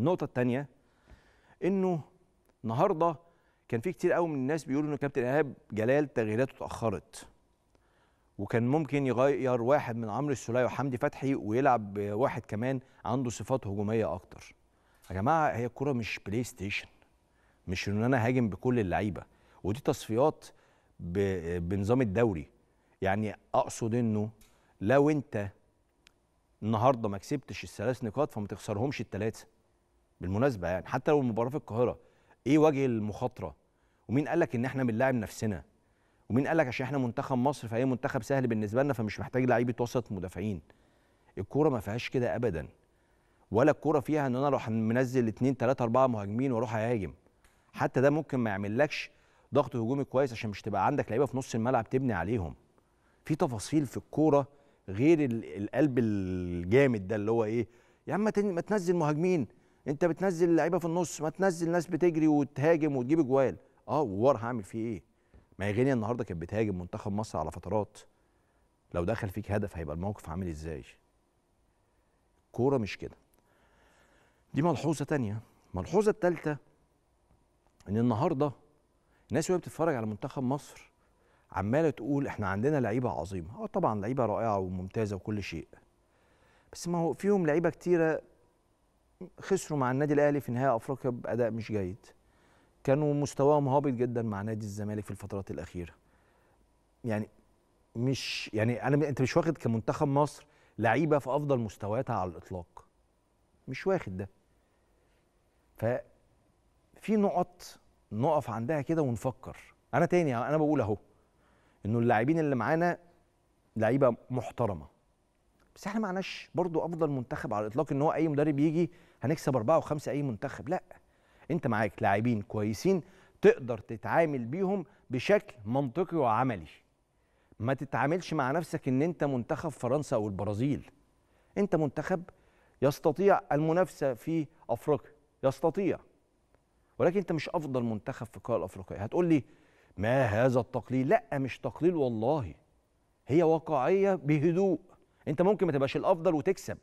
النقطه الثانيه انه النهارده كان في كتير قوي من الناس بيقولوا ان كابتن ايهاب جلال تغييراته اتاخرت وكان ممكن يغير واحد من عمرو السوليه وحمدي فتحي ويلعب واحد كمان عنده صفات هجوميه اكتر يا جماعه هي الكوره مش بلاي ستيشن مش ان انا هاجم بكل اللعيبه ودي تصفيات بنظام الدوري يعني اقصد انه لو انت النهارده ما كسبتش الثلاث نقاط فما تخسرهمش الثلاثه بالمناسبه يعني حتى لو المباراه في القاهره ايه وجه المخاطره ومين قال لك ان احنا بنلاعب نفسنا ومين قال لك عشان احنا منتخب مصر فهي منتخب سهل بالنسبه لنا فمش محتاج لعيبه وسط مدافعين الكوره ما فيهاش كده ابدا ولا الكوره فيها ان انا اروح منزل 2 3 4 مهاجمين واروح اهاجم حتى ده ممكن ما يعملكش ضغط هجومي كويس عشان مش تبقى عندك لعيبه في نص الملعب تبني عليهم في تفاصيل في الكوره غير القلب الجامد ده اللي هو ايه يا عم ما تنزل مهاجمين انت بتنزل اللعيبه في النص ما تنزل ناس بتجري وتهاجم وتجيب اجوال اه وور هعمل فيه ايه ما غينيا النهارده كانت بتهاجم منتخب مصر على فترات لو دخل فيك هدف هيبقى الموقف عامل ازاي كوره مش كده دي ملحوظه تانية الملحوظه الثالثه ان النهارده الناس وهي بتتفرج على منتخب مصر عماله تقول احنا عندنا لعيبه عظيمه اه طبعا لعيبه رائعه وممتازه وكل شيء بس ما هو فيهم لعيبه كتيره خسروا مع النادي الاهلي في نهائي افريقيا باداء مش جيد كانوا مستواهم هابط جدا مع نادي الزمالك في الفترات الاخيره يعني مش يعني انا انت مش واخد كمنتخب مصر لعيبه في افضل مستوياتها على الاطلاق مش واخد ده ف في نقط نقف عندها كده ونفكر انا تاني انا بقول اهو انه اللاعبين اللي معانا لعيبه محترمه بس احنا معناش برضو افضل منتخب على الاطلاق ان هو اي مدرب يجي هنكسب اربعه وخمسه اي منتخب لا انت معاك لاعبين كويسين تقدر تتعامل بيهم بشكل منطقي وعملي ما تتعاملش مع نفسك ان انت منتخب فرنسا او البرازيل انت منتخب يستطيع المنافسه في افريقيا يستطيع ولكن انت مش افضل منتخب في القاره الافريقيه هتقول لي ما هذا التقليل لا مش تقليل والله هي واقعيه بهدوء انت ممكن ما تبقاش الافضل وتكسب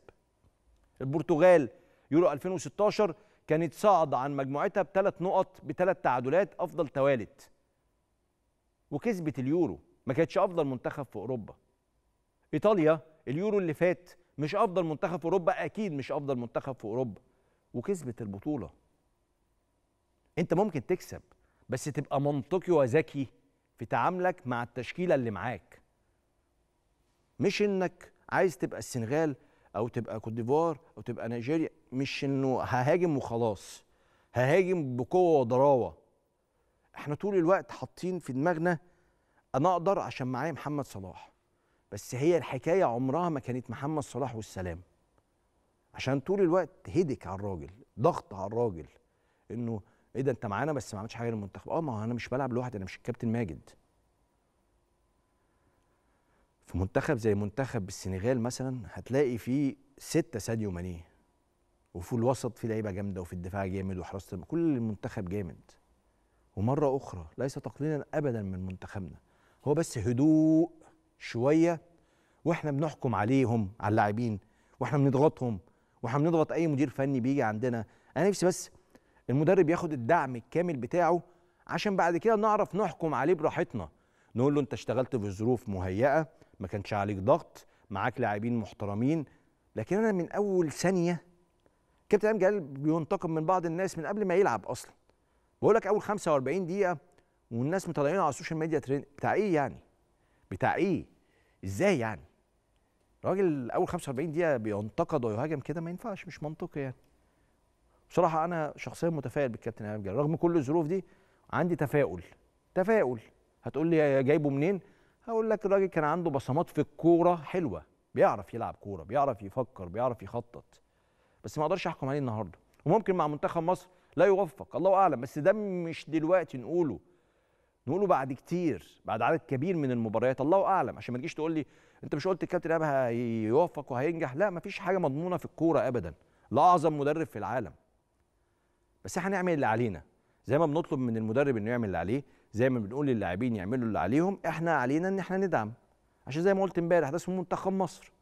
البرتغال يورو 2016 كانت صعد عن مجموعتها بثلاث نقط بثلاث تعادلات افضل توالت وكسبت اليورو ما كانتش افضل منتخب في اوروبا ايطاليا اليورو اللي فات مش افضل منتخب في اوروبا اكيد مش افضل منتخب في اوروبا وكسبت البطوله انت ممكن تكسب بس تبقى منطقي وذكي في تعاملك مع التشكيله اللي معاك مش انك عايز تبقى السنغال او تبقى كوت ديفوار او تبقى نيجيريا مش انه ههاجم وخلاص ههاجم بقوه وضراوه احنا طول الوقت حاطين في دماغنا انا اقدر عشان معايا محمد صلاح بس هي الحكايه عمرها ما كانت محمد صلاح والسلام عشان طول الوقت هدك على الراجل ضغط على الراجل انه ايه ده انت معانا بس ما عملتش حاجه للمنتخب اه ما انا مش بلعب لوحدي انا مش الكابتن ماجد في منتخب زي منتخب السنغال مثلا هتلاقي فيه ستة ساديو ماني وفي الوسط في لعيبه جامده وفي الدفاع جامد وحراسه كل المنتخب جامد ومره اخرى ليس تقليلا ابدا من منتخبنا هو بس هدوء شويه واحنا بنحكم عليهم على اللاعبين واحنا بنضغطهم واحنا بنضغط اي مدير فني بيجي عندنا انا نفسي بس المدرب ياخد الدعم الكامل بتاعه عشان بعد كده نعرف نحكم عليه براحتنا نقول له انت اشتغلت في ظروف مهيئه ما كانش عليك ضغط معاك لاعبين محترمين لكن انا من اول ثانيه كابتن امجد جلال بينتقم من بعض الناس من قبل ما يلعب اصلا بقول لك اول 45 دقيقه والناس مطلعين على السوشيال ميديا ترند بتاع ايه يعني بتاع ايه ازاي يعني راجل اول 45 دقيقه بينتقد ويهاجم كده ما ينفعش مش منطقي يعني بصراحه انا شخصيا متفائل بالكابتن امام جلال رغم كل الظروف دي عندي تفاؤل تفاؤل هتقول لي جايبه منين هقول لك الراجل كان عنده بصمات في الكوره حلوه بيعرف يلعب كوره بيعرف يفكر بيعرف يخطط بس ما اقدرش احكم عليه النهارده وممكن مع منتخب مصر لا يوفق الله اعلم بس ده مش دلوقتي نقوله نقوله بعد كتير بعد عدد كبير من المباريات الله اعلم عشان ما تجيش تقول لي انت مش قلت الكابتن ايهاب هيوفق وهينجح لا مفيش حاجه مضمونه في الكوره ابدا لا اعظم مدرب في العالم بس احنا هنعمل اللي علينا زي ما بنطلب من المدرب انه يعمل اللي عليه زي ما بنقول للاعبين يعملوا اللي عليهم احنا علينا ان احنا ندعم عشان زي ما قلت امبارح ده اسمه منتخب مصر